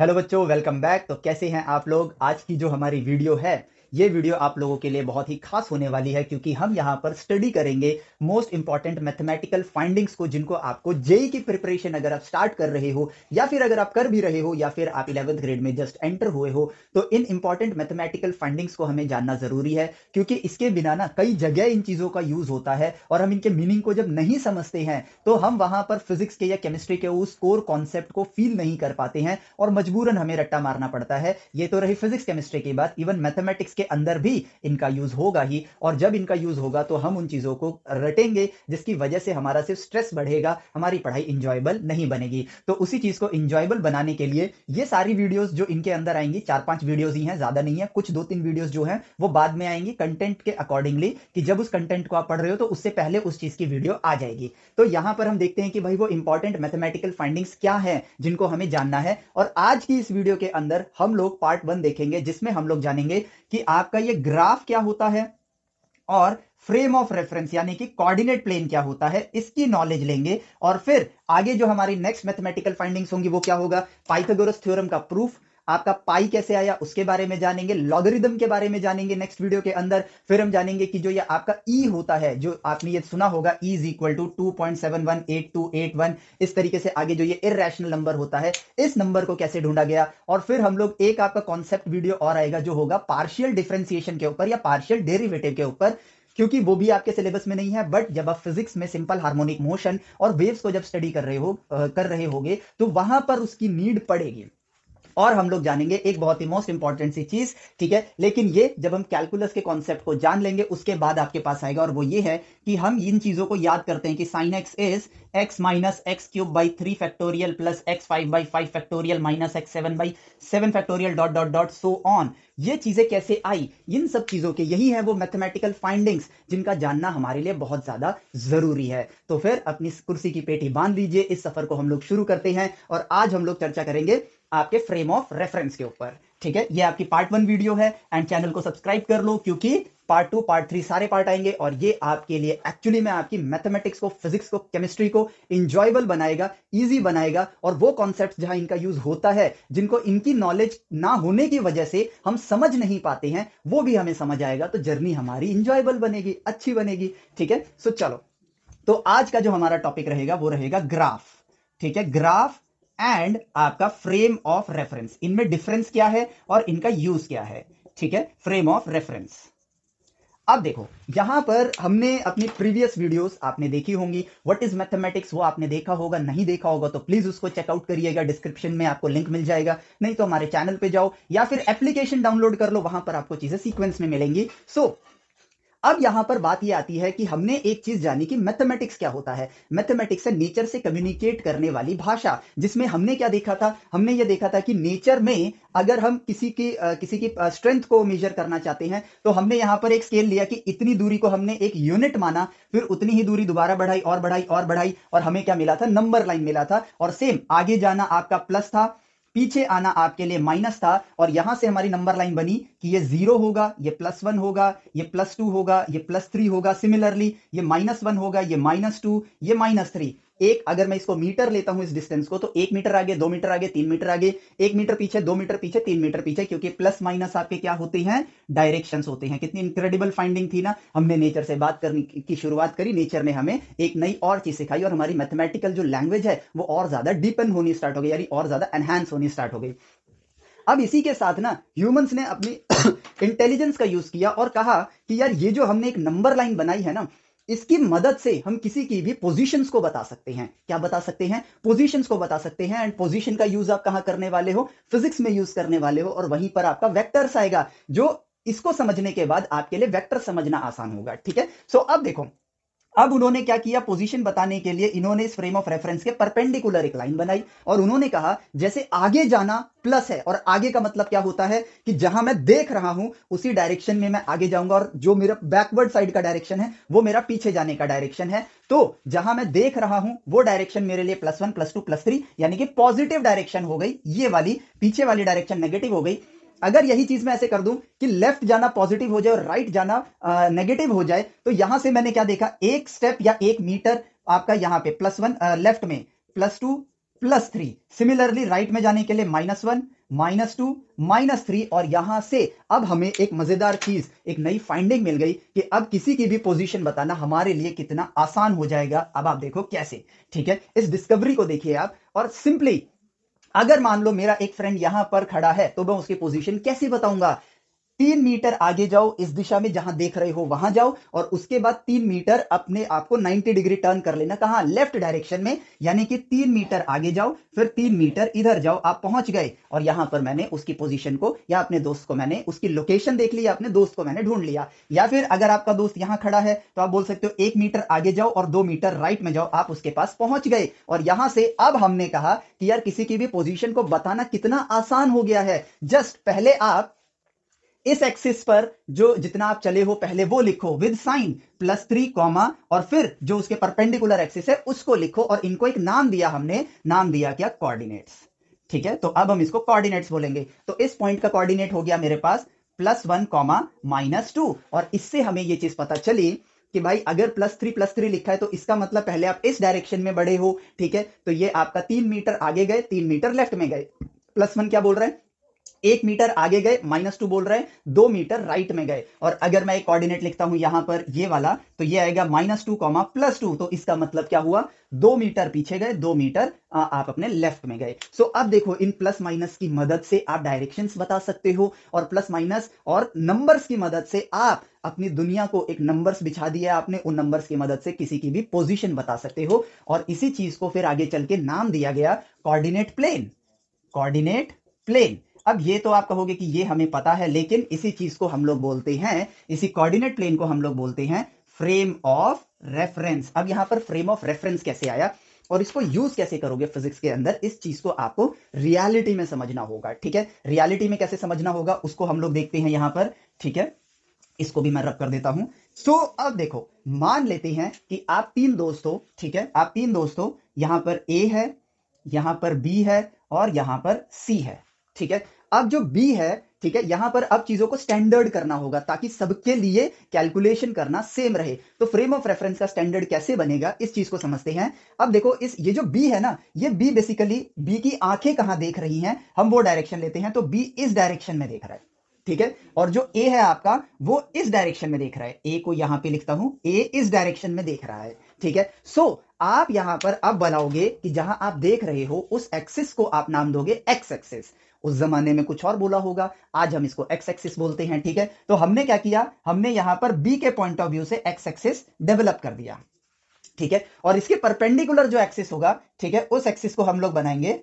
hello बच्चों welcome back तो कैसे हैं आप लोग आज की जो हमारी वीडियो है ये वीडियो आप लोगों के लिए बहुत ही खास होने वाली है क्योंकि हम यहाँ पर स्टडी करेंगे मोस्ट इंपॉर्टेंट मैथमेटिकल फाइंडिंग्स को जिनको आपको जेई e की प्रिपरेशन अगर आप स्टार्ट कर रहे हो या फिर अगर आप कर भी रहे हो या फिर आप इलेवंथ ग्रेड में जस्ट एंटर हुए हो तो इन इंपॉर्टेंट मैथमेटिकल फाइंडिंग्स को हमें जानना जरूरी है क्योंकि इसके बिना ना कई जगह इन चीज़ों का यूज होता है और हम इनके मीनिंग को जब नहीं समझते हैं तो हम वहां पर फिजिक्स के या केमिस्ट्री के उस कोर कॉन्सेप्ट को फील नहीं कर पाते हैं और मजबूरन हमें रट्टा मारना पड़ता है ये तो रही फिजिक्स केमिस्ट्री की बात इवन मैथमेटिक्स के अंदर भी इनका यूज होगा ही और जब इनका यूज होगा तो हम उन चीजों को रटेंगे जिसकी वजह से हमारा सिर्फ स्ट्रेस बढ़ेगा हमारी पढ़ाई इंजॉयबल नहीं बनेगी तो उसी चीज को इंजॉयबल बनाने के लिए ये सारी वीडियोस जो इनके अंदर आएंगी चार पांच वीडियोस ही हैं ज्यादा नहीं है कुछ दो तीन वीडियोस जो हैं वो बाद में आएंगी कंटेंट के अकॉर्डिंगली कि जब उस कंटेंट को आप पढ़ रहे हो तो उससे पहले उस चीज की वीडियो आ जाएगी तो यहां पर हम देखते हैं कि भाई वो इंपॉर्टेंट मैथमेटिकल फाइंडिंग्स क्या है जिनको हमें जानना है और आज की इस वीडियो के अंदर हम लोग पार्ट वन देखेंगे जिसमें हम लोग जानेंगे कि आपका ये ग्राफ क्या होता है और फ्रेम ऑफ रेफरेंस यानी कि कोऑर्डिनेट प्लेन क्या होता है इसकी नॉलेज लेंगे और फिर आगे जो हमारी नेक्स्ट मैथमेटिकल फाइंडिंग्स होंगी वो क्या होगा पाइथागोरस थ्योरम का प्रूफ आपका पाई कैसे आया उसके बारे में जानेंगे लॉगरिदम के बारे में जानेंगे नेक्स्ट वीडियो के अंदर फिर हम जानेंगे कि जो ये आपका ई e होता है जो आपने ये सुना होगा e is equal to two point seven one eight two eight one इस तरीके से आगे जो ये इेशनल नंबर होता है इस नंबर को कैसे ढूंढा गया और फिर हम लोग एक आपका कॉन्सेप्ट वीडियो और आएगा जो होगा पार्शियल डिफ्रेंसिएशन के ऊपर या पार्शियल डेरिवेटिव के ऊपर क्योंकि वो भी आपके सिलेबस में नहीं है बट जब आप फिजिक्स में सिंपल हार्मोनिक मोशन और वेव्स को जब स्टडी कर रहे हो कर रहे होगे तो वहां पर उसकी नीड पड़ेगी और हम लोग जानेंगे एक बहुत ही मोस्ट इंपॉर्टेंट सी चीज ठीक है लेकिन ये जब हम कैलकुलस के कॉन्सेप्ट को जान लेंगे उसके बाद आपके पास आएगा और वो ये है कि हम इन चीजों को याद करते हैं कि sine x is x minus x cube by three factorial plus x five by five factorial minus x seven by seven factorial dot dot dot so on ये चीजें कैसे आई इन सब चीजों के यही है वो मैथमेटिकल फाइंडिंग्स जिनका जानना हमारे लिए बहुत ज्यादा जरूरी है तो फिर अपनी कुर्सी की पेटी बांध लीजिए इस सफर को हम लोग शुरू करते हैं और आज हम लोग चर्चा करेंगे आपके फ्रेम ऑफ रेफरेंस के ऊपर ठीक है ये आपकी पार्ट वन वीडियो है एंड चैनल को सब्सक्राइब कर लो क्योंकि पार्ट टू पार्ट थ्री सारे पार्ट आएंगे और ये आपके लिए एक्चुअली में आपकी मैथमेटिक्स को फिजिक्स को केमिस्ट्री को इंजॉयबल बनाएगा इजी बनाएगा और वो कॉन्सेप्ट जहां इनका यूज होता है जिनको इनकी नॉलेज ना होने की वजह से हम समझ नहीं पाते हैं वो भी हमें समझ आएगा तो जर्नी हमारी इंजॉयबल बनेगी अच्छी बनेगी ठीक है सो चलो तो आज का जो हमारा टॉपिक रहेगा वो रहेगा ग्राफ ठीक है ग्राफ एंड आपका फ्रेम ऑफ रेफरेंस इनमें डिफरेंस क्या है और इनका यूज क्या है ठीक है फ्रेम ऑफ रेफरेंस अब देखो यहां पर हमने अपनी प्रीवियस वीडियोस आपने देखी होंगी व्हाट इज मैथमेटिक्स वो आपने देखा होगा नहीं देखा होगा तो प्लीज उसको चेकआउट करिएगा डिस्क्रिप्शन में आपको लिंक मिल जाएगा नहीं तो हमारे चैनल पे जाओ या फिर एप्लीकेशन डाउनलोड कर लो वहां पर आपको चीजें सीक्वेंस में मिलेंगी सो so, अब यहां पर बात यह आती है कि हमने एक चीज जानी कि मैथमेटिक्स क्या होता है मैथमेटिक्स है नेचर से कम्युनिकेट करने वाली भाषा जिसमें हमने क्या देखा था हमने ये देखा था कि नेचर में अगर हम किसी की किसी की स्ट्रेंथ को मेजर करना चाहते हैं तो हमने यहां पर एक स्केल लिया कि इतनी दूरी को हमने एक यूनिट माना फिर उतनी ही दूरी दोबारा बढ़ाई और बढ़ाई और बढ़ाई और हमें क्या मिला था नंबर लाइन मिला था और सेम आगे जाना आपका प्लस था पीछे आना आपके लिए माइनस था और यहां से हमारी नंबर लाइन बनी कि ये जीरो होगा ये प्लस वन होगा ये प्लस टू होगा ये प्लस थ्री होगा सिमिलरली ये माइनस वन होगा ये माइनस टू ये माइनस थ्री एक अगर मैं इसको मीटर लेता हूं इस डिस्टेंस को तो एक मीटर आगे दो मीटर आगे तीन मीटर आगे एक मीटर पीछे दो मीटर पीछे तीन मीटर पीछे क्योंकि प्लस माइनस आपके क्या होते हैं डायरेक्शंस होते हैं कितनी इनक्रेडिबल फाइंडिंग थी ना हमने नेचर से बात करने की शुरुआत करी नेचर ने हमें एक नई और चीज सिखाई और हमारी मैथमेटिकल जो लैंग्वेज है वो और ज्यादा डीपन होनी स्टार्ट हो गई यानी और ज्यादा एनहांस होनी स्टार्ट हो गई अब इसी के साथ ना ह्यूमंस ने अपनी इंटेलिजेंस का यूज किया और कहा कि यार ये जो हमने एक नंबर लाइन बनाई है ना इसकी मदद से हम किसी की भी पोजीशंस को बता सकते हैं क्या बता सकते हैं पोजीशंस को बता सकते हैं एंड पोजीशन का यूज आप कहां करने वाले हो फिजिक्स में यूज करने वाले हो और वहीं पर आपका वेक्टर्स आएगा जो इसको समझने के बाद आपके लिए वेक्टर समझना आसान होगा ठीक है सो so, अब देखो अब उन्होंने क्या किया पोजीशन बताने के लिए इन्होंने इस फ्रेम ऑफ रेफरेंस के परपेंडिकुलर एक लाइन बनाई और उन्होंने कहा जैसे आगे जाना प्लस है और आगे का मतलब क्या होता है कि जहां मैं देख रहा हूं उसी डायरेक्शन में मैं आगे जाऊंगा और जो मेरा बैकवर्ड साइड का डायरेक्शन है वो मेरा पीछे जाने का डायरेक्शन है तो जहां मैं देख रहा हूं वो डायरेक्शन मेरे लिए plus one plus two plus three यानी कि पॉजिटिव डायरेक्शन हो गई ये वाली पीछे वाली डायरेक्शन नेगेटिव हो गई अगर यही चीज मैं ऐसे कर दूं कि लेफ्ट जाना पॉजिटिव हो जाए और राइट जाना नेगेटिव हो जाए तो यहां से मैंने क्या देखा एक स्टेप या एक मीटर आपका यहां पे प्लस वन लेफ्ट में plus two plus three similarly right में जाने के लिए minus one minus two minus three और यहां से अब हमें एक मजेदार चीज एक नई फाइंडिंग मिल गई कि अब किसी की भी पोजीशन बताना हमारे लिए कितना आसान हो जाएगा अब आप देखो कैसे ठीक है इस डिस्कवरी को देखिए आप और सिंपली अगर मान लो मेरा एक फ्रेंड यहां पर खड़ा है तो मैं उसकी पोजीशन कैसे बताऊंगा तीन मीटर आगे जाओ इस दिशा में जहां देख रहे हो वहां जाओ और उसके बाद तीन मीटर अपने आप को 90 डिग्री टर्न कर लेना कहा लेफ्ट डायरेक्शन में यानी कि तीन मीटर आगे जाओ फिर तीन मीटर इधर जाओ आप पहुंच गए और यहां पर मैंने उसकी पोजीशन को या अपने दोस्त को मैंने उसकी लोकेशन देख ली अपने दोस्त को मैंने ढूंढ लिया या फिर अगर आपका दोस्त यहां खड़ा है तो आप बोल सकते हो एक मीटर आगे जाओ और दो मीटर राइट में जाओ आप उसके पास पहुंच गए और यहां से अब हमने कहा कि यार किसी की भी पोजीशन को बताना कितना आसान हो गया है जस्ट पहले आप इस एक्सिस पर जो जितना आप चले हो पहले वो लिखो with sign plus three comma और फिर जो उसके परपेंडिकुलर एक्सिस है उसको लिखो और इनको एक नाम दिया हमने नाम दिया क्या कोऑर्डिनेट्स ठीक है तो अब हम इसको कोऑर्डिनेट्स बोलेंगे तो इस पॉइंट का कोऑर्डिनेट हो गया मेरे पास plus one comma minus two और इससे हमें ये चीज पता चली कि भाई अगर प्लस थ्री प्लस थ्री लिखा है तो इसका मतलब पहले आप इस डायरेक्शन में बढ़े हो ठीक है तो ये आपका तीन मीटर आगे गए तीन मीटर लेफ्ट में गए प्लस वन क्या बोल रहे हैं एक मीटर आगे गए माइनस टू बोल रहे हैं दो मीटर राइट में गए और अगर मैं एक कोऑर्डिनेट लिखता हूं यहां पर ये वाला तो ये आएगा minus two comma plus two तो इसका मतलब क्या हुआ दो मीटर पीछे गए दो मीटर आ, आप अपने लेफ्ट में गए सो so, अब देखो इन प्लस माइनस की मदद से आप डायरेक्शन बता सकते हो और प्लस माइनस और नंबर्स की मदद से आप अपनी दुनिया को एक नंबर्स बिछा दिया आपने उन नंबर्स की मदद से किसी की भी पोजीशन बता सकते हो और इसी चीज को फिर आगे चल के नाम दिया गया कोऑर्डिनेट प्लेन कोऑर्डिनेट प्लेन अब ये तो आप कहोगे कि ये हमें पता है लेकिन इसी चीज को हम लोग बोलते हैं इसी कोऑर्डिनेट प्लेन को हम लोग बोलते हैं फ्रेम ऑफ रेफरेंस अब यहां पर फ्रेम ऑफ रेफरेंस कैसे आया और इसको यूज कैसे करोगे फिजिक्स के अंदर इस चीज को आपको रियालिटी में समझना होगा ठीक है रियालिटी में कैसे समझना होगा उसको हम लोग देखते हैं यहां पर ठीक है इसको भी मैं रब कर देता हूं सो so, अब देखो मान लेते हैं कि आप तीन दोस्तों ठीक है आप तीन दोस्तों यहां पर ए है यहां पर बी है और यहां पर सी है ठीक है अब जो बी है ठीक है यहां पर अब चीजों को स्टैंडर्ड करना होगा ताकि सबके लिए कैलकुलेशन करना सेम रहे तो फ्रेम ऑफ रेफरेंस का स्टैंडर्ड कैसे बनेगा इस चीज को समझते हैं अब देखो इस ये जो बी है ना ये बी बेसिकली बी की आंखें कहां देख रही हैं हम वो डायरेक्शन लेते हैं तो बी इस डायरेक्शन में देख रहा है ठीक है और जो ए है आपका वो इस डायरेक्शन में देख रहा है ए को यहां पर लिखता हूं ए इस डायरेक्शन में देख रहा है ठीक है सो so, आप यहां पर अब बनाओगे कि जहां आप देख रहे हो उस एक्सिस को आप नाम दोगे एक्स एक्सिस उस जमाने में कुछ और बोला होगा आज हम इसको एक्स एक्सिस बोलते हैं ठीक है तो हमने क्या किया हमने यहां पर बी के पॉइंट ऑफ व्यू से एक्स एक्सिस डेवलप कर दिया ठीक है और इसके परपेंडिकुलर जो एक्सिस होगा ठीक है उस एक्सिस को हम लोग बनाएंगे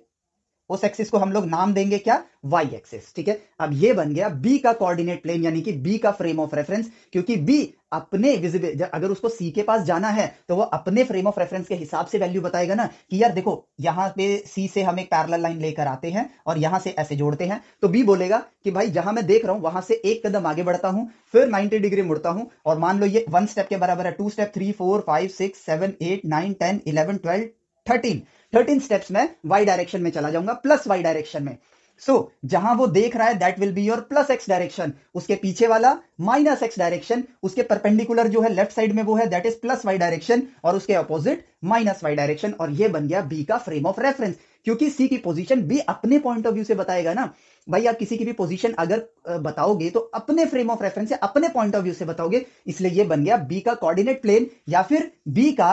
उस एक्सिस को हम लोग नाम देंगे क्या वाई एक्सिस ठीक है अब ये बन गया बी का कोऑर्डिनेट प्लेन यानी कि बी का फ्रेम ऑफ रेफरेंस क्योंकि बी अपने विजिबल अगर उसको सी के पास जाना है तो वो अपने फ्रेम ऑफ रेफरेंस के हिसाब से वैल्यू बताएगा ना कि यार देखो यहां पे सी से हम एक पैरल लाइन लेकर आते हैं और यहां से ऐसे जोड़ते हैं तो बी बोलेगा कि भाई जहां मैं देख रहा हूं वहां से एक कदम आगे बढ़ता हूं फिर 90 डिग्री मुड़ता हूं और मान लो ये वन स्टेप के बराबर है two step three four five six seven eight nine ten eleven twelve thirteen thirteen steps में वाई डायरेक्शन में चला जाऊंगा प्लस वाई डायरेक्शन में सो so, जहां वो देख रहा है that will be your plus x direction उसके पीछे वाला माइनस एक्स डायरेक्शन उसके परपेंडिकुलर जो है लेफ्ट साइड में वो है that is plus y direction और उसके अपोजिट माइनस वाई डायरेक्शन और ये बन गया बी का फ्रेम ऑफ रेफरेंस क्योंकि सी की पोजीशन बी अपने पॉइंट ऑफ व्यू से बताएगा ना भाई आप किसी की भी पोजीशन अगर बताओगे तो अपने फ्रेम ऑफ रेफरेंस से अपने पॉइंट ऑफ व्यू से बताओगे इसलिए ये बन गया बी का कोऑर्डिनेट प्लेन या फिर बी का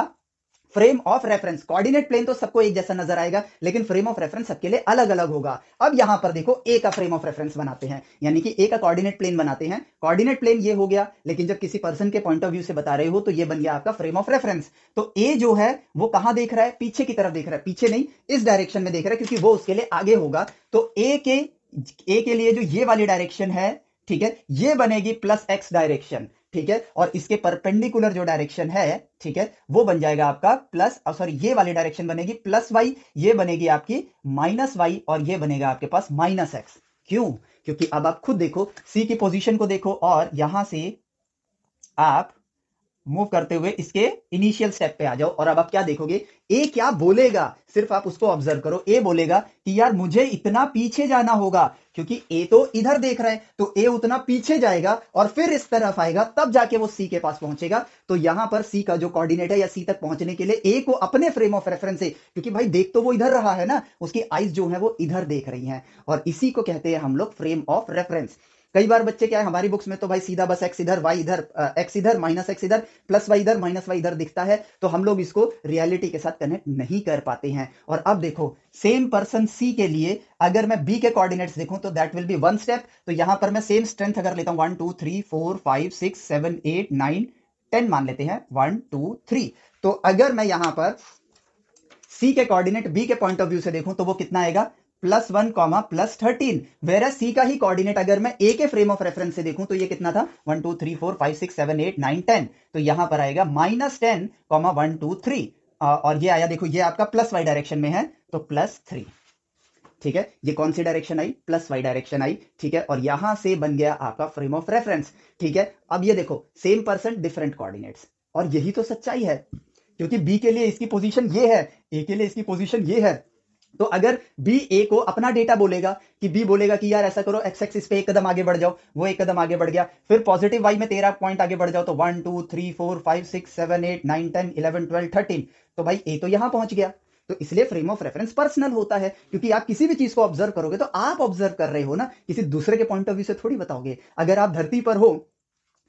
frame of reference coordinate plane तो सबको एक जैसा नजर आएगा लेकिन फ्रेम ऑफ रेफरेंस सबके लिए अलग अलग होगा अब यहां पर देखो ए का फ्रेम ऑफ रेफरेंस बनाते हैं यानी कि ए का कोऑर्डिनेट प्लेन बनाते हैं कोऑर्डिनेट प्लेन ये हो गया लेकिन जब किसी पर्सन के पॉइंट ऑफ व्यू से बता रहे हो तो ये बन गया आपका फ्रेम ऑफ रेफरेंस तो ए जो है वो कहां देख रहा है पीछे की तरफ देख रहा है पीछे नहीं इस डायरेक्शन में देख रहा है क्योंकि वो उसके लिए आगे होगा तो ए के ए के लिए जो ये वाली डायरेक्शन है ठीक है ये बनेगी प्लस एक्स डायरेक्शन ठीक है और इसके परपेंडिकुलर जो डायरेक्शन है ठीक है वो बन जाएगा आपका प्लस सॉरी ये वाली डायरेक्शन बनेगी प्लस वाई ये बनेगी आपकी माइनस वाई और ये बनेगा आपके पास माइनस एक्स क्यों क्योंकि अब आप खुद देखो सी की पोजीशन को देखो और यहां से आप मूव करते हुए इसके इनिशियल स्टेप पे आ जाओ और अब आप क्या देखोगे ए क्या बोलेगा सिर्फ आप उसको ऑब्जर्व करो ए बोलेगा कि यार मुझे इतना पीछे जाना होगा क्योंकि ए तो इधर देख रहा है तो ए उतना पीछे जाएगा और फिर इस तरफ आएगा तब जाके वो सी के पास पहुंचेगा तो यहां पर सी का जो कोऑर्डिनेट है या सी तक पहुंचने के लिए ए को अपने फ्रेम ऑफ रेफरेंस से क्योंकि भाई देख तो वो इधर रहा है ना उसकी आइज जो है वो इधर देख रही है और इसी को कहते हैं हम लोग फ्रेम ऑफ रेफरेंस कई बार बच्चे क्या है हमारी बुक्स में तो भाई सीधा बस एक्स इधर वाई इधर एक्स इधर माइनस एक्स इधर प्लस वाई इधर माइनस वाई इधर दिखता है तो हम लोग इसको रियलिटी के साथ कनेक्ट नहीं कर पाते हैं और अब देखो सेम पर्सन सी के लिए अगर मैं बी के कोऑर्डिनेट्स देखूं तो that will be one step तो यहां पर मैं सेम स्ट्रेंथ अगर लेता हूं one two three four five six seven eight nine ten मान लेते हैं वन टू थ्री तो अगर मैं यहां पर सी के कोऑर्डिनेट बी के पॉइंट ऑफ व्यू से देखूं तो वो कितना आएगा plus one comma plus thirteen वेरा सी का ही कोऑर्डिनेट अगर मैं ए के फ्रेम ऑफ रेफरेंस से देखूं तो ये कितना था one two three four five six seven eight nine ten तो यहां पर आएगा minus ten comma one two three और ये आया देखो ये आपका प्लस वाई डायरेक्शन में है तो प्लस थ्री ठीक है ये कौन सी डायरेक्शन आई प्लस वाई डायरेक्शन आई ठीक है और यहां से बन गया आपका फ्रेम ऑफ रेफरेंस ठीक है अब ये देखो सेम पर्सन डिफरेंट कोऑर्डिनेट्स और यही तो सच्चाई है क्योंकि बी के लिए इसकी पोजीशन ये है ए के लिए इसकी पोजीशन ये है तो अगर बी ए को अपना डेटा बोलेगा कि बी बोलेगा कि यार ऐसा करो एक्स एक्सिस पे एक कदम आगे बढ़ जाओ वो एक कदम आगे बढ़ गया फिर पॉजिटिव वाई में तेरह पॉइंट आगे बढ़ जाओ तो one two three four five six seven eight nine ten eleven twelve thirteen तो भाई ए तो यहां पहुंच गया तो इसलिए फ्रेम ऑफ रेफरेंस पर्सनल होता है क्योंकि आप किसी भी चीज को ऑब्जर्व करोगे तो आप ऑब्जर्व कर रहे हो ना किसी दूसरे के पॉइंट ऑफ व्यू से थोड़ी बताओगे अगर आप धरती पर हो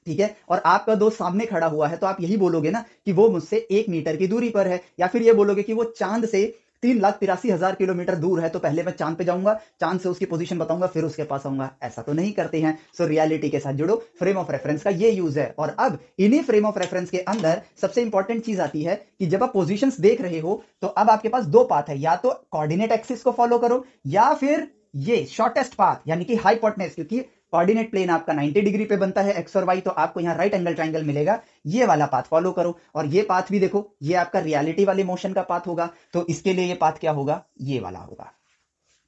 ठीक है और आपका दोस्त सामने खड़ा हुआ है तो आप यही बोलोगे ना कि वो मुझसे एक मीटर की दूरी पर है या फिर ये बोलोगे कि वो चांद से तीन लाख तिरासी हजार किलोमीटर दूर है तो पहले मैं चांद पे जाऊंगा चांद से उसकी पोजीशन बताऊंगा फिर उसके पास आऊंगा ऐसा तो नहीं करते हैं सो रियलिटी के साथ जुड़ो फ्रेम ऑफ रेफरेंस का ये यूज है और अब इन्हीं फ्रेम ऑफ रेफरेंस के अंदर सबसे इंपॉर्टेंट चीज आती है कि जब आप पोजिशन देख रहे हो तो अब आपके पास दो पाथ है या तो कॉर्डिनेट एक्सिस को फॉलो करो या फिर ये शॉर्टेस्ट पाथ यानी कि हाईपोटनेस क्योंकि कोऑर्डिनेट प्लेन आपका 90 डिग्री पे बनता है एक्स और वाई तो आपको यहाँ राइट एंगल ट्राइंगल मिलेगा ये वाला पाथ फॉलो करो और ये पाथ भी देखो ये आपका रियलिटी वाले मोशन का पाथ होगा तो इसके लिए ये पाथ क्या होगा ये वाला होगा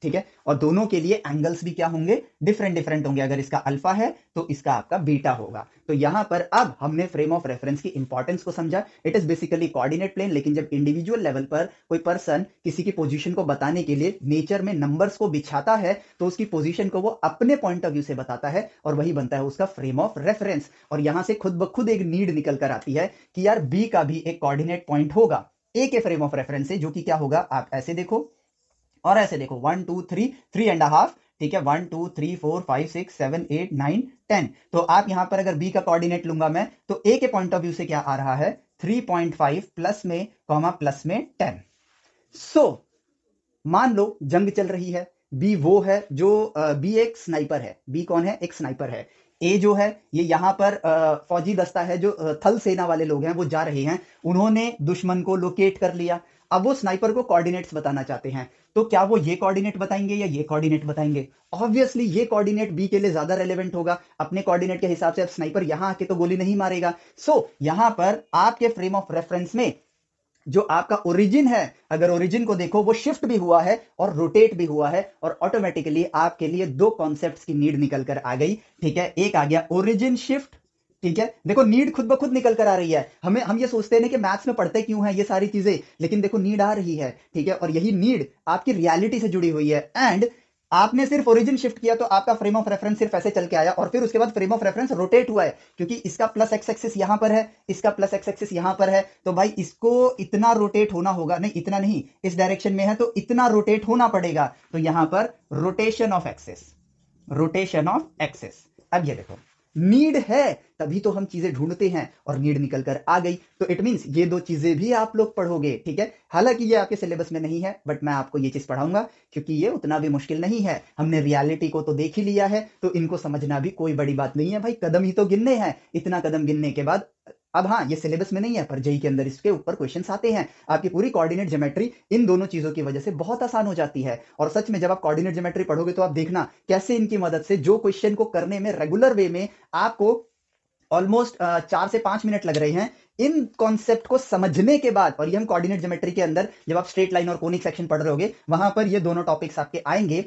ठीक है और दोनों के लिए एंगल्स भी क्या होंगे डिफरेंट डिफरेंट होंगे अगर इसका अल्फा है तो इसका आपका बीटा होगा तो यहां पर अब हमने फ्रेम ऑफ रेफरेंस की इंपॉर्टेंस को समझा it is basically coordinate plane लेकिन जब इंडिविजुअल लेवल पर कोई पर्सन किसी की पोजीशन को बताने के लिए नेचर में नंबर्स को बिछाता है तो उसकी पोजिशन को वो अपने पॉइंट ऑफ व्यू से बताता है और वही बनता है उसका फ्रेम ऑफ रेफरेंस और यहां से खुद ब खुद एक नीड निकल कर आती है कि यार बी का भी एक कॉर्डिनेट पॉइंट होगा ए के फ्रेम ऑफ रेफरेंस से जो कि क्या होगा आप ऐसे देखो और ऐसे देखो one two three three and half ठीक है one two three four five six seven eight nine ten तो आप यहां पर अगर बी का कोऑर्डिनेट लूंगा मैं तो ए के पॉइंट ऑफ व्यू से क्या आ रहा है थ्री पॉइंट फाइव प्लस में कॉमा प्लस में टेन सो so, मान लो जंग चल रही है बी वो है जो बी एक स्नाइपर है बी कौन है एक स्नाइपर है ए जो है ये यहां पर फौजी दस्ता है जो थल सेना वाले लोग हैं वो जा रहे हैं उन्होंने दुश्मन को लोकेट कर लिया अब वो स्नाइपर को कोऑर्डिनेट्स बताना चाहते हैं तो क्या वो ये कोऑर्डिनेट बताएंगे या ये कोऑर्डिनेट बताएंगे ऑब्वियसली ये कोऑर्डिनेट बी के लिए ज्यादा रेलेवेंट होगा अपने कोऑर्डिनेट के हिसाब से अब स्नाइपर यहां आके तो गोली नहीं मारेगा सो so, यहां पर आपके फ्रेम ऑफ रेफरेंस में जो आपका ओरिजिन है अगर ओरिजिन को देखो वो शिफ्ट भी हुआ है और रोटेट भी हुआ है और ऑटोमेटिकली आपके लिए दो कॉन्सेप्ट्स की नीड निकल कर आ गई ठीक है एक आ गया ओरिजिन शिफ्ट ठीक है देखो नीड खुद ब खुद निकल कर आ रही है हमें हम ये सोचते हैं कि मैथ्स में पढ़ते क्यों हैं ये सारी चीजें लेकिन देखो नीड आ रही है ठीक है और यही नीड आपकी रियलिटी से जुड़ी हुई है एंड आपने सिर्फ ओरिजिन शिफ्ट किया तो आपका फ्रेम ऑफ रेफरेंस सिर्फ ऐसे चल के आया और फिर उसके बाद फ्रेम ऑफ रेफरेंस रोटेट हुआ है क्योंकि इसका प्लस एक्स एक्सिस यहां पर है इसका प्लस एक्स एक्सिस यहां पर है तो भाई इसको इतना रोटेट होना होगा नहीं इतना नहीं इस डायरेक्शन में है तो इतना रोटेट होना पड़ेगा तो यहां पर rotation of axes rotation of axes अब ये देखो नीड है तभी तो हम चीजें ढूंढते हैं और नीड निकल कर आ गई तो इट मीन ये दो चीजें भी आप लोग पढ़ोगे ठीक है हालांकि ये आपके सिलेबस में नहीं है बट मैं आपको ये चीज पढ़ाऊंगा क्योंकि ये उतना भी मुश्किल नहीं है हमने रियलिटी को तो देख ही लिया है तो इनको समझना भी कोई बड़ी बात नहीं है भाई कदम ही तो गिनने हैं इतना कदम गिनने के बाद अब हाँ ये सिलेबस में नहीं है पर जई e e के अंदर इसके ऊपर क्वेश्चन आते हैं आपकी पूरी कोऑर्डिनेट ज्योमेट्री इन दोनों चीजों की वजह से बहुत आसान हो जाती है और सच में जब आप कोऑर्डिनेट ज्योमेट्री पढ़ोगे तो आप देखना कैसे इनकी मदद से जो क्वेश्चन को करने में रेगुलर वे में आपको ऑलमोस्ट चार से पांच मिनट लग रहे हैं इन कॉन्सेप्ट को समझने के बाद और ये हम कोऑर्डिनेट ज्योमेट्री के अंदर जब आप स्ट्रेट लाइन और कोनिक सेक्शन पढ़ रहे होगे वहां पर ये दोनों टॉपिक्स आपके आएंगे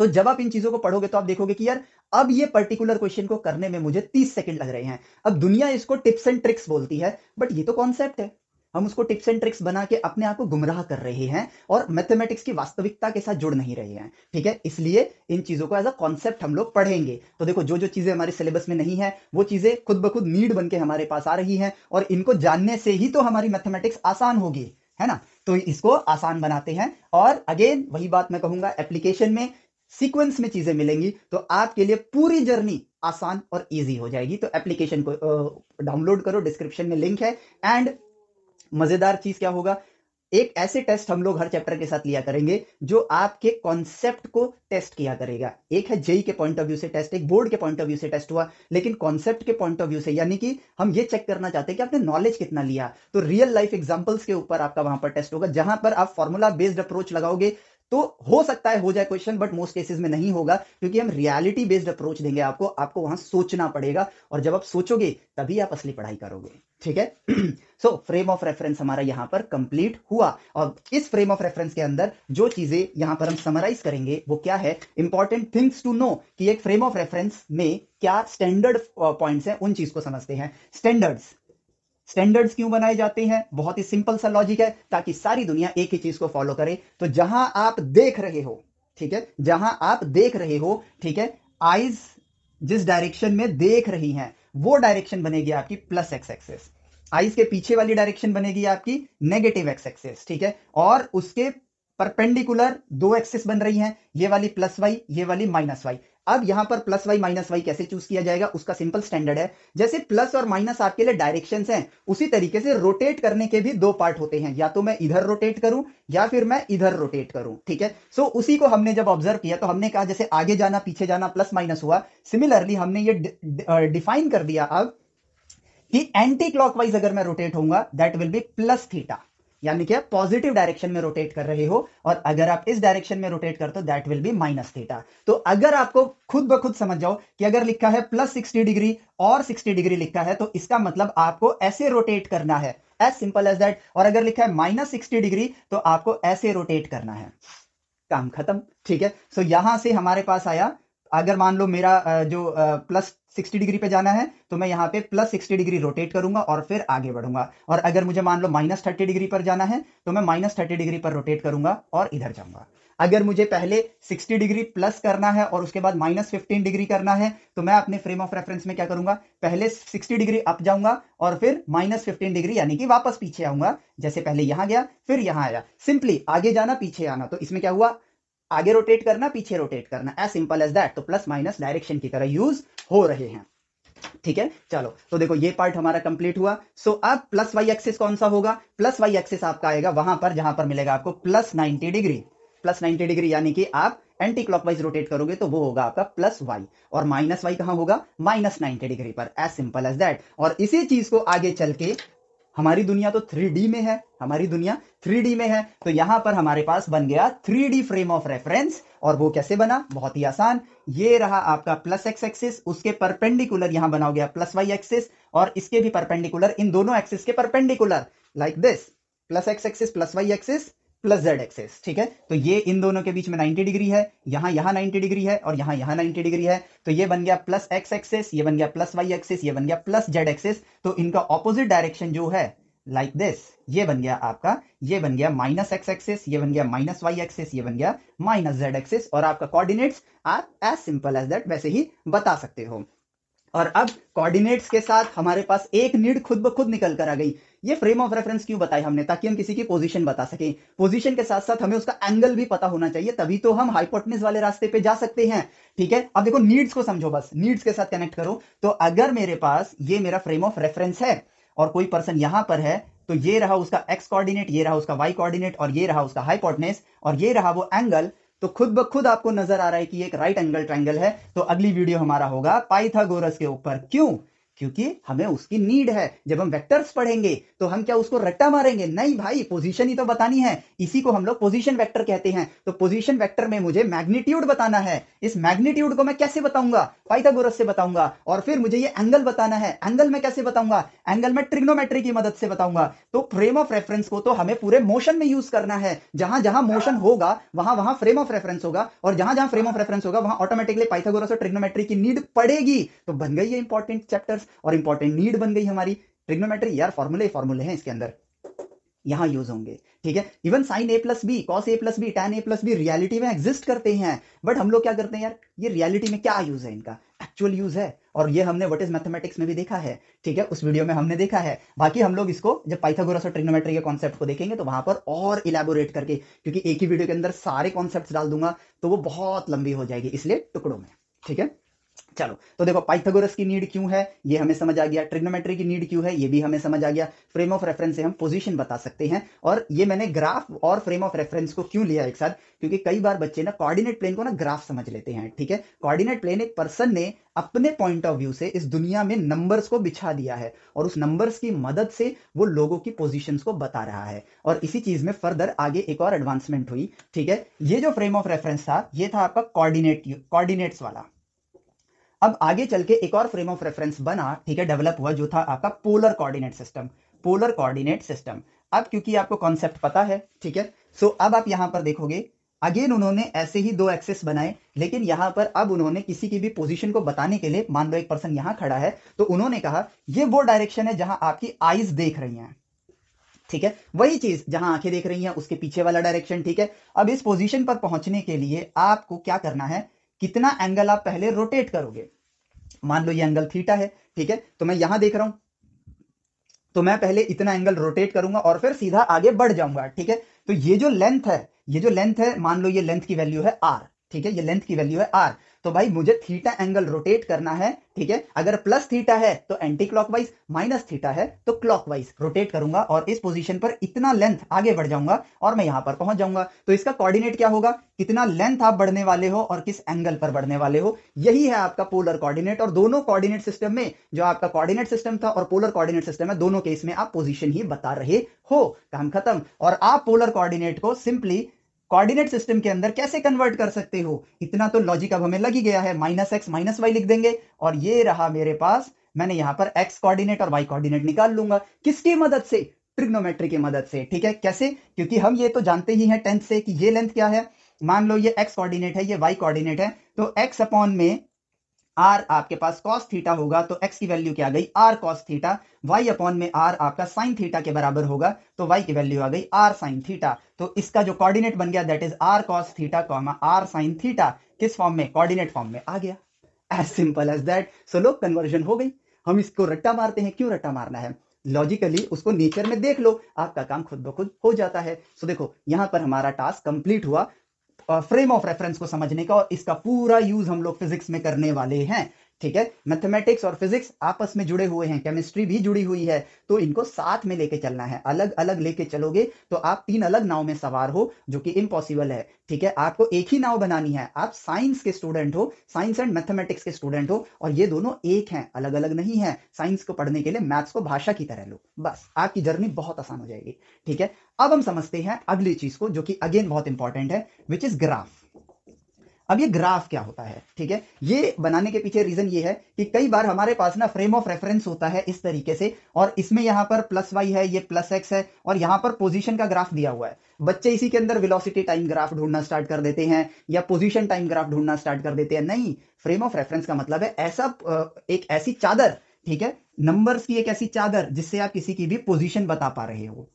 तो जब आप इन चीजों को पढ़ोगे तो आप देखोगे कि यार अब ये पर्टिकुलर क्वेश्चन को करने में मुझे तीस सेकंड लग रहे हैं अब दुनिया इसको टिप्स एंड ट्रिक्स बोलती है बट ये तो कॉन्सेप्ट है हम उसको टिप्स एंड ट्रिक्स बना के अपने आप को गुमराह कर रहे हैं और मैथमेटिक्स की वास्तविकता के साथ जुड़ नहीं रहे हैं ठीक है इसलिए इन चीज़ों को एज अ कॉन्सेप्ट हम लोग पढ़ेंगे तो देखो जो जो चीज़ें हमारे सिलेबस में नहीं है वो चीज़ें खुद ब खुद नीड बन के हमारे पास आ रही हैं और इनको जानने से ही तो हमारी मैथमेटिक्स आसान होगी है ना तो इसको आसान बनाते हैं और अगेन वही बात मैं कहूंगा एप्लीकेशन में सीक्वेंस में चीजें मिलेंगी तो आपके लिए पूरी जर्नी आसान और इजी हो जाएगी तो एप्लीकेशन को डाउनलोड करो डिस्क्रिप्शन में लिंक है एंड मजेदार चीज क्या होगा एक ऐसे टेस्ट हम लोग हर चैप्टर के साथ लिया करेंगे जो आपके कॉन्सेप्ट को टेस्ट किया करेगा एक है जेई के पॉइंट ऑफ व्यू से टेस्ट एक बोर्ड के पॉइंट ऑफ व्यू से टेस्ट हुआ लेकिन कॉन्सेप्ट के पॉइंट ऑफ व्यू से यानी कि हम ये चेक करना चाहते हैं कि आपने नॉलेज कितना लिया तो रियल लाइफ एग्जाम्पल्स के ऊपर आपका वहां पर टेस्ट होगा जहां पर आप फॉर्मूला बेस्ड अप्रोच लगाओगे तो हो सकता है हो जाए क्वेश्चन बट मोस्ट केसेस में नहीं होगा क्योंकि हम रियलिटी बेस्ड अप्रोच देंगे आपको आपको वहां सोचना पड़ेगा और जब आप सोचोगे तभी आप असली पढ़ाई करोगे ठीक है सो फ्रेम ऑफ रेफरेंस हमारा यहां पर कंप्लीट हुआ और इस फ्रेम ऑफ रेफरेंस के अंदर जो चीजें यहां पर हम समराइज करेंगे वो क्या है इंपॉर्टेंट थिंग्स टू नो कि एक फ्रेम ऑफ रेफरेंस में क्या स्टैंडर्ड पॉइंट्स uh, हैं उन चीज को समझते हैं स्टैंडर्ड्स स्टैंडर्ड्स क्यों बनाए जाते हैं बहुत ही सिंपल सा लॉजिक है ताकि सारी दुनिया एक ही चीज को फॉलो करे तो जहां आप देख रहे हो ठीक है जहां आप देख रहे हो ठीक है आईज जिस डायरेक्शन में देख रही हैं वो डायरेक्शन बनेगी आपकी प्लस एक्स एक्सेस आईज के पीछे वाली डायरेक्शन बनेगी आपकी नेगेटिव एक्स एक्सेस ठीक है और उसके परपेंडिकुलर दो एक्सेस बन रही हैं ये वाली प्लस वाई ये वाली माइनस वाई अब यहां पर प्लस वाई माइनस वाई कैसे चूज किया जाएगा उसका सिंपल स्टैंडर्ड है जैसे प्लस और माइनस आपके लिए डायरेक्शन है उसी तरीके से रोटेट करने के भी दो पार्ट होते हैं या तो मैं इधर रोटेट करूं या फिर मैं इधर रोटेट करूं ठीक है सो so, उसी को हमने जब ऑब्जर्व किया तो हमने कहा जैसे आगे जाना पीछे जाना प्लस माइनस हुआ सिमिलरली हमने ये डिफाइन कर दिया अब कि एंटी क्लॉकवाइज अगर मैं रोटेट होऊंगा that will be plus theta यानी कि आप पॉजिटिव डायरेक्शन में रोटेट कर रहे हो और अगर आप इस डायरेक्शन में रोटेट करते हो that will be minus theta तो अगर आपको खुद ब खुद समझ जाओ कि अगर लिखा है प्लस सिक्सटी डिग्री और सिक्सटी डिग्री लिखा है तो इसका मतलब आपको ऐसे रोटेट करना है एज सिंपल एज दैट और अगर लिखा है माइनस सिक्सटी डिग्री तो आपको ऐसे रोटेट करना है काम खत्म ठीक है सो so, यहां से हमारे पास आया अगर मान लो मेरा जो प्लस 60 डिग्री पे जाना है तो मैं यहाँ पे प्लस 60 डिग्री रोटेट करूंगा और फिर आगे बढ़ूंगा और अगर मुझे मान लो माइनस थर्टी डिग्री पर जाना है तो मैं माइनस थर्टी डिग्री पर रोटेट करूंगा और इधर जाऊंगा अगर मुझे पहले 60 डिग्री प्लस करना है और उसके बाद माइनस फिफ्टीन डिग्री करना है तो मैं अपने फ्रेम ऑफ रेफरेंस में क्या करूंगा पहले 60 डिग्री अप जाऊंगा और फिर माइनस फिफ्टीन डिग्री यानी कि वापस पीछे आऊंगा जैसे पहले यहां गया फिर यहां आया सिंपली आगे जाना पीछे आना तो इसमें क्या हुआ आगे रोटेट करना पीछे रोटेट करना एज सिंपल एज दैट तो प्लस माइनस डायरेक्शन की तरह यूज हो रहे हैं ठीक है चलो तो देखो ये पार्ट हमारा कंप्लीट हुआ सो so, अब प्लस वाई एक्सिस कौन सा होगा प्लस वाई एक्सिस आपका आएगा वहां पर जहां पर मिलेगा आपको plus ninety degree plus ninety degree यानी कि आप एंटी क्लॉकवाइज रोटेट करोगे तो वो होगा आपका प्लस वाई और माइनस वाई कहां होगा माइनस नाइनटी डिग्री पर एज सिंपल एज दैट और इसी चीज को आगे चल के हमारी दुनिया तो थ्री में है हमारी दुनिया थ्री में है तो यहां पर हमारे पास बन गया थ्री फ्रेम ऑफ रेफरेंस और वो कैसे बना बहुत ही आसान ये रहा आपका प्लस एक्स एक्सिस उसके परपेंडिकुलर यहां बना गया प्लस वाई एक्सिस और इसके भी परपेंडिकुलर इन दोनों एक्सिस के perpendicular like this plus x axis plus y axis plus z axis ठीक है तो ये इन दोनों के बीच में 90 डिग्री है यहां यहां 90 डिग्री है और यहां यहां 90 डिग्री है तो ये बन गया प्लस एक्स एक्सेस ये बन गया प्लस वाई एक्सेस ये बन गया प्लस जेड एक्सेस तो इनका ऑपोजिट डायरेक्शन जो है लाइक like दिस ये बन गया आपका ये बन गया माइनस एक्स एक्सेस ये बन गया माइनस वाई एक्सेस ये बन गया माइनस जेड एक्सेस और आपका कोऑर्डिनेट्स आप एज सिंपल एज दैट वैसे ही बता सकते हो और अब कोऑर्डिनेट्स के साथ हमारे पास एक नीड खुद ब खुद निकल कर आ गई ये फ्रेम ऑफ रेफरेंस क्यों बताया हमने ताकि हम किसी की पोजीशन बता सके पोजीशन के साथ साथ हमें उसका एंगल भी पता होना चाहिए तभी तो हम हाइपोटनिस वाले रास्ते पे जा सकते हैं ठीक है अब देखो नीड्स को समझो बस नीड्स के साथ कनेक्ट करो तो अगर मेरे पास ये मेरा फ्रेम ऑफ रेफरेंस है और कोई पर्सन यहां पर है तो ये रहा उसका एक्स कोऑर्डिनेट ये रहा उसका वाई कोऑर्डिनेट और ये रहा उसका हाइपोटनेस और ये रहा वो एंगल तो खुद ब खुद आपको नजर आ रहा है कि एक राइट एंगल ट्रायंगल है तो अगली वीडियो हमारा होगा पाइथागोरस के ऊपर क्यों क्योंकि हमें उसकी नीड है जब हम वेक्टर्स पढ़ेंगे तो हम क्या उसको रट्टा मारेंगे नहीं भाई पोजीशन ही तो बतानी है इसी को हम लोग पोजीशन वेक्टर कहते हैं तो पोजीशन वेक्टर में मुझे मैग्नीट्यूड बताना है इस मैग्नीट्यूड को मैं कैसे बताऊंगा पाइथागोरस से बताऊंगा और फिर मुझे ये एंगल बताना है एंगल में कैसे बताऊंगा एंगल में ट्रिग्नोमेट्री की मदद से बताऊंगा तो फ्रेम ऑफ रेफरेंस को तो हमें पूरे मोशन में यूज करना है जहां जहां मोशन होगा वहां वहां फ्रेम ऑफ रेफरेंस होगा और जहां जहां फ्रेम ऑफ रेफरेंस होगा वहां ऑटोमेटिकली पाइथागोरस और ट्रिग्नोमेट्री की नीड पड़ेगी तो बन गई ये इंपॉर्टेंट चैप्टर्स और इंपॉर्टेंट नीड बन गई हमारी ट्रिग्नोमेट्री यार फॉर्मूले फॉर्मूले हैं इसके अंदर यहां यूज होंगे ठीक है even sine A plus B cos A plus B tan A plus B reality में एग्जिस्ट करते हैं बट हम लोग क्या करते हैं यार ये रियलिटी में क्या यूज है इनका एक्चुअल यूज है और ये हमने वट इज मैथमेटिक्स में भी देखा है ठीक है उस वीडियो में हमने देखा है बाकी हम लोग इसको जब पाइथागोरस और ट्रिग्नोमेट्री के कॉन्सेप्ट को देखेंगे तो वहां पर और इलेबोरेट करके क्योंकि एक ही वीडियो के अंदर सारे कॉन्सेप्ट डाल दूंगा तो वो बहुत लंबी हो जाएगी इसलिए टुकड़ों में ठीक है चलो तो देखो पाइथागोरस की नीड क्यों है ये हमें समझ आ गया ट्रिग्नोमेट्री की नीड क्यों है ये भी हमें समझ आ गया फ्रेम ऑफ रेफरेंस से हम पोजीशन बता सकते हैं और ये मैंने ग्राफ और फ्रेम ऑफ रेफरेंस को क्यों लिया एक साथ क्योंकि कई बार बच्चे ना कोऑर्डिनेट प्लेन को ना ग्राफ समझ लेते हैं ठीक है कोऑर्डिनेट प्लेन एक पर्सन ने अपने पॉइंट ऑफ व्यू से इस दुनिया में नंबर्स को बिछा दिया है और उस नंबर्स की मदद से वो लोगों की पोजीशंस को बता रहा है और इसी चीज में फर्दर आगे एक और एडवांसमेंट हुई ठीक है ये जो फ्रेम ऑफ रेफरेंस था ये था आपका कॉर्डिनेट कॉर्डिनेट्स वाला अब आगे चल के एक और फ्रेम ऑफ रेफरेंस बना ठीक है डेवलप हुआ जो था आपका polar coordinate system polar coordinate system अब क्योंकि आपको कॉन्सेप्ट पता है ठीक है सो अब आप यहां पर देखोगे अगेन उन्होंने ऐसे ही दो एक्सेस बनाए लेकिन यहां पर अब उन्होंने किसी की भी पोजिशन को बताने के लिए मान लो एक पर्सन यहां खड़ा है तो उन्होंने कहा यह वो डायरेक्शन है जहां आपकी आईज देख रही है ठीक है वही चीज जहां आंखें देख रही हैं उसके पीछे वाला डायरेक्शन ठीक है अब इस पोजीशन पर पहुंचने के लिए आपको क्या करना है कितना एंगल आप पहले रोटेट करोगे मान लो ये एंगल थीटा है ठीक है तो मैं यहां देख रहा हूं तो मैं पहले इतना एंगल रोटेट करूंगा और फिर सीधा आगे बढ़ जाऊंगा ठीक है तो ये जो लेंथ है ये जो लेंथ है मान लो ये लेंथ की वैल्यू है आर ठीक है ये लेंथ की वैल्यू है आर तो भाई मुझे थीटा एंगल रोटेट करना है ठीक है अगर प्लस थीटा है तो एंटी क्लॉकवाइज माइनस थीटा है तो क्लॉकवाइज रोटेट करूंगा और इस पोजीशन पर इतना लेंथ आगे बढ़ जाऊंगा और मैं यहां पर पहुंच जाऊंगा तो इसका कोऑर्डिनेट क्या होगा कितना लेंथ आप बढ़ने वाले हो और किस एंगल पर बढ़ने वाले हो यही है आपका पोलर कॉर्डिनेट और दोनों कॉर्डिनेट सिस्टम में जो आपका कॉर्डिनेट सिस्टम था और पोलर कॉर्डिनेट सिस्टम है दोनों केस में आप पोजिशन ही बता रहे हो काम खत्म और आप पोलर कोऑर्डिनेट को सिंपली कोऑर्डिनेट सिस्टम के अंदर कैसे कन्वर्ट कर सकते हो इतना तो लॉजिक अब हमें लग ही गया है माइनस एक्स माइनस वाई लिख देंगे और ये रहा मेरे पास मैंने यहां पर एक्स कोऑर्डिनेट और वाई कोऑर्डिनेट निकाल लूंगा किसकी मदद से ट्रिग्नोमेट्री की मदद से ठीक है कैसे क्योंकि हम ये तो जानते ही हैं टेंथ से कि ये लेंथ क्या है मान लो ये एक्स कोऑर्डिनेट है ये वाई कोऑर्डिनेट है तो एक्स अपॉन में आर आपके पास कॉस थीटा होगा तो एक्स की वैल्यू क्या आ गई r cos theta y upon में आर आपका साइन थीटा के बराबर होगा तो वाई की वैल्यू आ गई आर साइन थीटा तो इसका जो कोऑर्डिनेट बन गया that is r cos theta comma r sine theta किस फॉर्म में कोऑर्डिनेट फॉर्म में आ गया as simple as that so लोग कन्वर्जन हो गई हम इसको रट्टा मारते हैं क्यों रट्टा मारना है लॉजिकली उसको नेचर में देख लो आपका काम खुद ब खुद हो जाता है सो so, देखो यहां पर हमारा टास्क कंप्लीट हुआ फ्रेम ऑफ रेफरेंस को समझने का और इसका पूरा यूज हम लोग फिजिक्स में करने वाले हैं ठीक है मैथमेटिक्स और फिजिक्स आपस में जुड़े हुए हैं केमिस्ट्री भी जुड़ी हुई है तो इनको साथ में लेके चलना है अलग अलग लेके चलोगे तो आप तीन अलग नाव में सवार हो जो कि इम्पॉसिबल है ठीक है आपको एक ही नाव बनानी है आप साइंस के स्टूडेंट हो साइंस एंड मैथमेटिक्स के स्टूडेंट हो और ये दोनों एक हैं अलग अलग नहीं है साइंस को पढ़ने के लिए मैथ्स को भाषा की तरह लो बस आपकी जर्नी बहुत आसान हो जाएगी ठीक है अब हम समझते हैं अगली चीज को जो कि अगेन बहुत इंपॉर्टेंट है विच इज ग्राफ अब ये ग्राफ क्या होता है ठीक है ये बनाने के पीछे रीजन ये है कि कई बार हमारे पास ना फ्रेम ऑफ रेफरेंस होता है इस तरीके से और इसमें यहां पर प्लस वाई है ये प्लस एक्स है और यहां पर पोजीशन का ग्राफ दिया हुआ है बच्चे इसी के अंदर वेलोसिटी टाइम ग्राफ ढूंढना स्टार्ट कर देते हैं या पोजिशन टाइम ग्राफ ढूंढना स्टार्ट कर देते हैं नहीं फ्रेम ऑफ रेफरेंस का मतलब है ऐसा एक ऐसी चादर ठीक है नंबर्स की एक ऐसी चादर जिससे आप किसी की भी पोजिशन बता पा रहे हो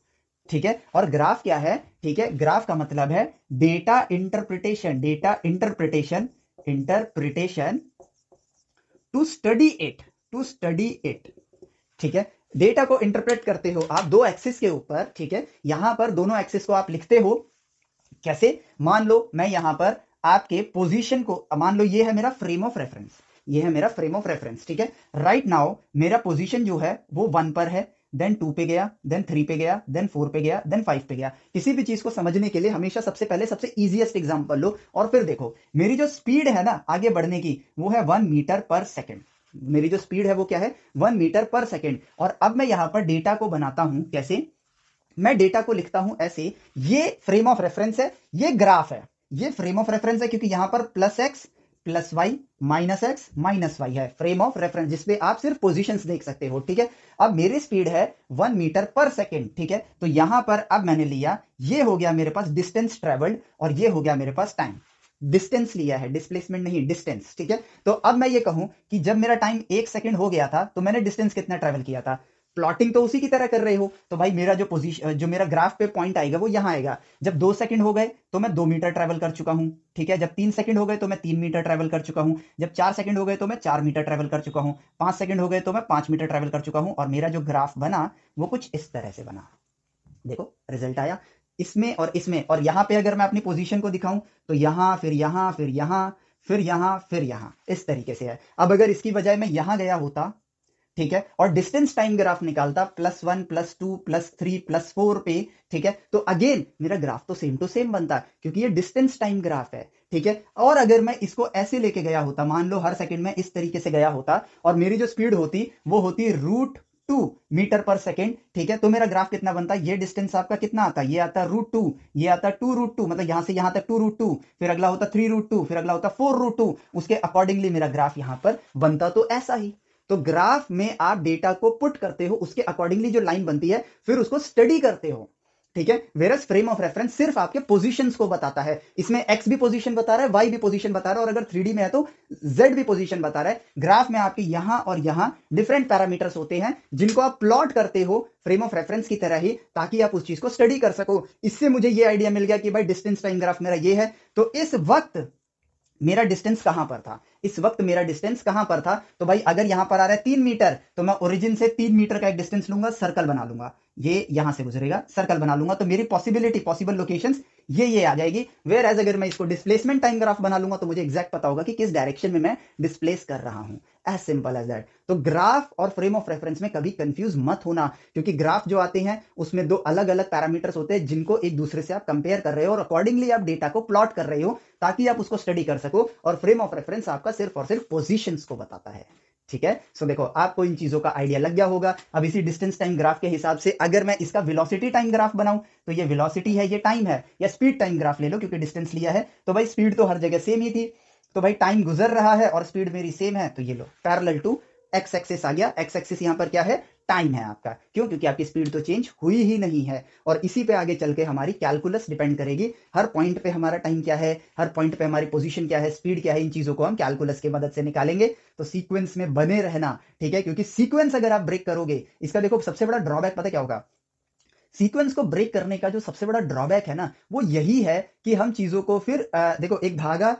ठीक है और ग्राफ क्या है ठीक है ग्राफ का मतलब है data interpretation data interpretation interpretation to study it to study it ठीक है डेटा को इंटरप्रेट करते हो आप दो एक्सिस के ऊपर ठीक है यहां पर दोनों एक्सिस को आप लिखते हो कैसे मान लो मैं यहां पर आपके पोजीशन को मान लो ये है मेरा फ्रेम ऑफ रेफरेंस ये है मेरा फ्रेम ऑफ रेफरेंस ठीक है राइट right नाउ मेरा पोजीशन जो है वो वन पर है देन टू पे गया देन थ्री पे गया देन फोर पे गया देन फाइव पे गया किसी भी चीज को समझने के लिए हमेशा सबसे पहले सबसे ईजिएस्ट एग्जाम्पल लो और फिर देखो मेरी जो स्पीड है ना आगे बढ़ने की वो है वन मीटर पर सेकेंड मेरी जो स्पीड है वो क्या है वन मीटर पर सेकेंड और अब मैं यहां पर डेटा को बनाता हूं कैसे मैं डेटा को लिखता हूं ऐसे ये फ्रेम ऑफ रेफरेंस है ये ग्राफ है ये फ्रेम ऑफ रेफरेंस है क्योंकि यहां पर plus x plus y minus x minus y है फ्रेम ऑफ रेफरेंस जिसपे आप सिर्फ पोजीशंस देख सकते हो ठीक है अब मेरी स्पीड है वन मीटर पर सेकेंड ठीक है तो यहां पर अब मैंने लिया ये हो गया मेरे पास डिस्टेंस ट्रेवल्ड और ये हो गया मेरे पास टाइम डिस्टेंस लिया है डिस्प्लेसमेंट नहीं डिस्टेंस ठीक है तो अब मैं ये कहूं कि जब मेरा टाइम एक सेकंड हो गया था तो मैंने डिस्टेंस कितना ट्रेवल किया था प्लॉटिंग तो उसी की तरह कर रहे हो तो भाई मेरा जो पोजीशन जो मेरा ग्राफ पे पॉइंट आएगा वो यहाँ आएगा जब दो सेकंड हो गए तो मैं दो मीटर ट्रैवल कर चुका हूँ ठीक है जब तीन सेकंड हो गए तो मैं तीन मीटर ट्रैवल कर चुका हूँ जब चार सेकंड हो गए तो मैं चार मीटर ट्रैवल कर चुका हूँ पांच सेकंड हो गए तो मैं पांच मीटर ट्रैवल कर चुका हूँ और मेरा जो ग्राफ बना वो कुछ इस तरह से बना देखो रिजल्ट आया इसमें और इसमें और यहाँ पे अगर मैं अपनी पोजिशन को दिखाऊं तो यहाँ फिर यहाँ फिर यहाँ फिर यहाँ फिर यहाँ इस तरीके से है अब अगर इसकी बजाय मैं यहाँ गया होता ठीक है और डिस्टेंस टाइम ग्राफ निकालता plus one plus two plus three plus four पे ठीक है तो अगेन मेरा ग्राफ तो सेम टू सेम बनता है क्योंकि ये डिस्टेंस टाइम ग्राफ है ठीक है और अगर मैं इसको ऐसे लेके गया होता मान लो हर सेकंड में इस तरीके से गया होता और मेरी जो स्पीड होती वो होती रूट टू मीटर पर सेकेंड ठीक है तो मेरा ग्राफ कितना बनता है ये डिस्टेंस आपका कितना आता है ये आता रूट टू ये आता टू रूट टू मतलब यहां से यहां तक टू रूट टू फिर अगला होता थ्री रूट टू फिर अगला होता फोर रूट टू उसके अकॉर्डिंगली मेरा ग्राफ यहां पर बनता तो ऐसा ही तो ग्राफ में आप डेटा को पुट करते हो उसके अकॉर्डिंगली जो लाइन बनती है फिर उसको स्टडी करते हो ठीक है वेरस फ्रेम ऑफ रेफरेंस सिर्फ आपके पोजिशन को बताता है इसमें एक्स भी पोजिशन बता रहा है वाई भी पोजिशन बता रहा है और अगर थ्री में है तो जेड भी पोजिशन बता रहा है ग्राफ में आपके यहां और यहां डिफरेंट पैरामीटर्स होते हैं जिनको आप प्लॉट करते हो फ्रेम ऑफ रेफरेंस की तरह ही ताकि आप उस चीज को स्टडी कर सको इससे मुझे ये आइडिया मिल गया कि भाई डिस्टेंस टाइम ग्राफ मेरा ये है तो इस वक्त मेरा डिस्टेंस कहां पर था इस वक्त मेरा डिस्टेंस कहां पर था तो भाई अगर यहां पर आ रहा है तीन मीटर तो मैं ओरिजिन से तीन मीटर का एक डिस्टेंस लूंगा सर्कल बना लूंगा ये यहां से गुजरेगा सर्कल बना लूंगा तो मेरी पॉसिबिलिटी पॉसिबल लोकेशन ये ये आ जाएगी वेयर एज अगर मैं इसको डिस्प्लेसमेंट टाइम ग्राफ बना लूंगा तो मुझे एक्जैक्ट पता होगा कि किस डायरेक्शन में मैं डिस्प्लेस कर रहा हूं एज सिंपल एज दैट तो ग्राफ और फ्रेम ऑफ रेफरेंस में कभी कंफ्यूज मत होना क्योंकि ग्राफ जो आते हैं उसमें दो अलग अलग पैरामीटर्स होते हैं जिनको एक दूसरे से आप कंपेयर कर रहे हो और अकॉर्डिंगली आप डेटा को प्लॉट कर रहे हो ताकि आप उसको स्टडी कर सको और फ्रेम ऑफ रेफरेंस आपका सिर्फ और सिर्फ पोजिशन को बताता है ठीक है सो देखो आपको इन चीजों का आइडिया लग गया होगा अब इसी डिस्टेंस टाइम ग्राफ के हिसाब से अगर मैं इसका वेलोसिटी टाइम ग्राफ बनाऊं तो ये वेलोसिटी है ये टाइम है या स्पीड टाइम ग्राफ ले लो क्योंकि डिस्टेंस लिया है तो भाई स्पीड तो हर जगह सेम ही थी तो भाई टाइम गुजर रहा है और स्पीड मेरी सेम है तो ये लो पैरल टू एक्स एक्सेस आ गया एक्स एक्सेस यहां पर क्या है टाइम है आपका क्यों क्योंकि आपकी स्पीड तो चेंज हुई ही नहीं है और इसी पे आगे चल के हमारी कैलकुलस डिपेंड करेगी हर पॉइंट पे हमारा टाइम क्या है हर पॉइंट पे हमारी पोजीशन क्या है स्पीड क्या है इन चीजों को हम कैलकुलस की मदद से निकालेंगे तो सीक्वेंस में बने रहना ठीक है क्योंकि सीक्वेंस अगर आप ब्रेक करोगे इसका देखो सबसे बड़ा ड्रॉबैक पता क्या होगा सीक्वेंस को ब्रेक करने का जो सबसे बड़ा ड्रॉबैक है ना वो यही है कि हम चीजों को फिर आ, देखो एक धागा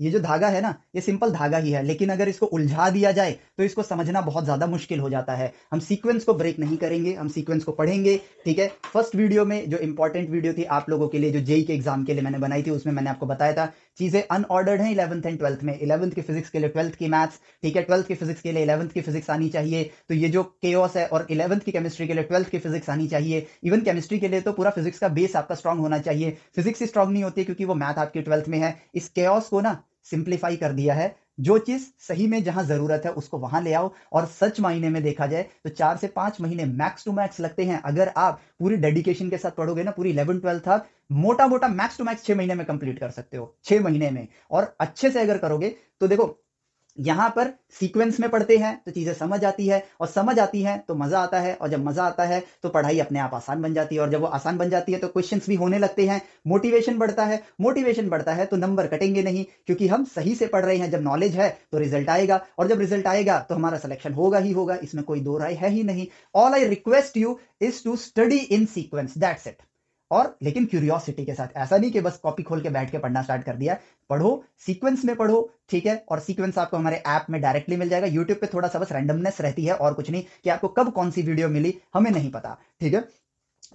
ये जो धागा है ना ये सिंपल धागा ही है लेकिन अगर इसको उलझा दिया जाए तो इसको समझना बहुत ज़्यादा मुश्किल हो जाता है हम सीक्वेंस को ब्रेक नहीं करेंगे हम सीक्वेंस को पढ़ेंगे ठीक है फर्स्ट वीडियो में जो इंपॉर्टेंट वीडियो थी आप लोगों के लिए जो जेई के एग्जाम के लिए मैंने बनाई थी उसमें मैंने आपको बताया था चीजें अनऑर्डर्ड हैं इलेवंथ एंड ट्वेल्थ में इलेवंथ के फिजिक्स के लिए ट्वेल्थ की मैथ्स ठीक है ट्वेल्थ के फिजिक्स के लिए इलेवंथ की फिजिक्स आनी चाहिए तो ये जो केओस है और इलेवंथ की केमिस्ट्री के लिए ट्वेल्थ की फिजिक्स आनी चाहिए इवन केमिस्ट्री के लिए तो पूरा फिजिक्स का बेस आपका स्ट्रॉग होना चाहिए फिजिक्स ही स्ट्रॉग नहीं होती क्योंकि वो मैथ आपकी ट्वेल्थ में है इस केओस को ना सिंप्लीफाई कर दिया है जो चीज सही में जहां जरूरत है उसको वहां ले आओ और सच महीने में देखा जाए तो चार से पांच महीने मैक्स टू मैक्स लगते हैं अगर आप पूरी डेडिकेशन के साथ पढ़ोगे ना पूरी इलेवन ट्वेल्थ आप मोटा मोटा मैक्स टू मैक्स छह महीने में कंप्लीट कर सकते हो छह महीने में और अच्छे से अगर करोगे तो देखो यहां पर सीक्वेंस में पढ़ते हैं तो चीज़ें समझ आती है और समझ आती है तो मज़ा आता है और जब मज़ा आता है तो पढ़ाई अपने आप आसान बन जाती है और जब वो आसान बन जाती है तो क्वेश्चन भी होने लगते हैं मोटिवेशन बढ़ता है मोटिवेशन बढ़ता है तो नंबर कटेंगे नहीं क्योंकि हम सही से पढ़ रहे हैं जब नॉलेज है तो रिजल्ट आएगा और जब रिजल्ट आएगा तो हमारा सिलेक्शन होगा ही होगा इसमें कोई दो राय है ही नहीं all I request you is to study in sequence that's it और लेकिन क्यूरियोसिटी के साथ ऐसा नहीं कि बस कॉपी खोल के बैठ के पढ़ना स्टार्ट कर दिया पढ़ो सीक्वेंस में पढ़ो ठीक है और सीक्वेंस आपको हमारे ऐप में डायरेक्टली मिल जाएगा यूट्यूब पे थोड़ा सा बस रैंडमनेस रहती है और कुछ नहीं कि आपको कब कौन सी वीडियो मिली हमें नहीं पता ठीक है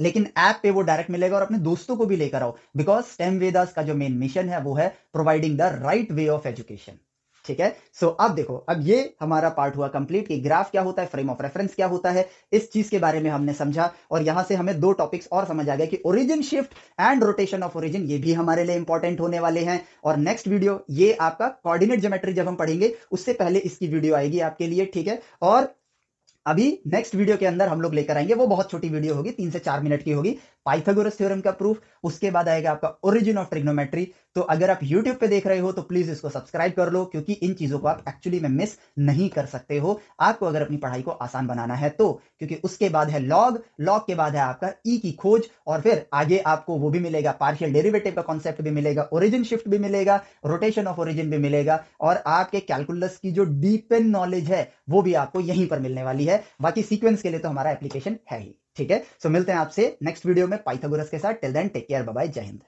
लेकिन ऐप पे वो डायरेक्ट मिलेगा और अपने दोस्तों को भी लेकर आओ बिकॉज स्टेम वेदास का जो मेन मिशन है वो है providing the right way of education ठीक है सो so, अब देखो अब ये हमारा पार्ट हुआ कंप्लीट कि ग्राफ क्या होता है फ्रेम ऑफ रेफरेंस क्या होता है इस चीज के बारे में हमने समझा और यहां से हमें दो टॉपिक्स और समझ आ गया कि origin shift and rotation of origin ये भी हमारे लिए इंपॉर्टेंट होने वाले हैं और नेक्स्ट वीडियो ये आपका कॉर्डिनेट ज्योमेट्री जब हम पढ़ेंगे उससे पहले इसकी वीडियो आएगी आपके लिए ठीक है और अभी नेक्स्ट वीडियो के अंदर हम लोग लेकर आएंगे वो बहुत छोटी वीडियो होगी तीन से चार मिनट की होगी पाइथागोरस थ्योरम का प्रूफ उसके बाद आएगा आपका ओरिजिन ऑफ ट्रिग्नोमेट्री तो अगर आप यूट्यूब पे देख रहे हो तो प्लीज इसको सब्सक्राइब कर लो क्योंकि इन चीजों को आप एक्चुअली में मिस नहीं कर सकते हो आपको अगर अपनी पढ़ाई को आसान बनाना है तो क्योंकि उसके बाद है लॉग लॉग के बाद है आपका ई e की खोज और फिर आगे आपको वो भी मिलेगा पार्शियल डेरिवेटिव का कॉन्सेप्ट भी मिलेगा ओरिजिन शिफ्ट भी मिलेगा रोटेशन ऑफ ओरिजिन भी मिलेगा और आपके कैलकुलस की जो डीपेन नॉलेज है वो भी आपको यहीं पर मिलने वाली है बाकी सीक्वेंस के लिए तो हमारा एप्लीकेशन है ही ठीक है सो मिलते हैं आपसे नेक्स्ट वीडियो में पाइथागोरस के साथ till then take care bye जय हिंद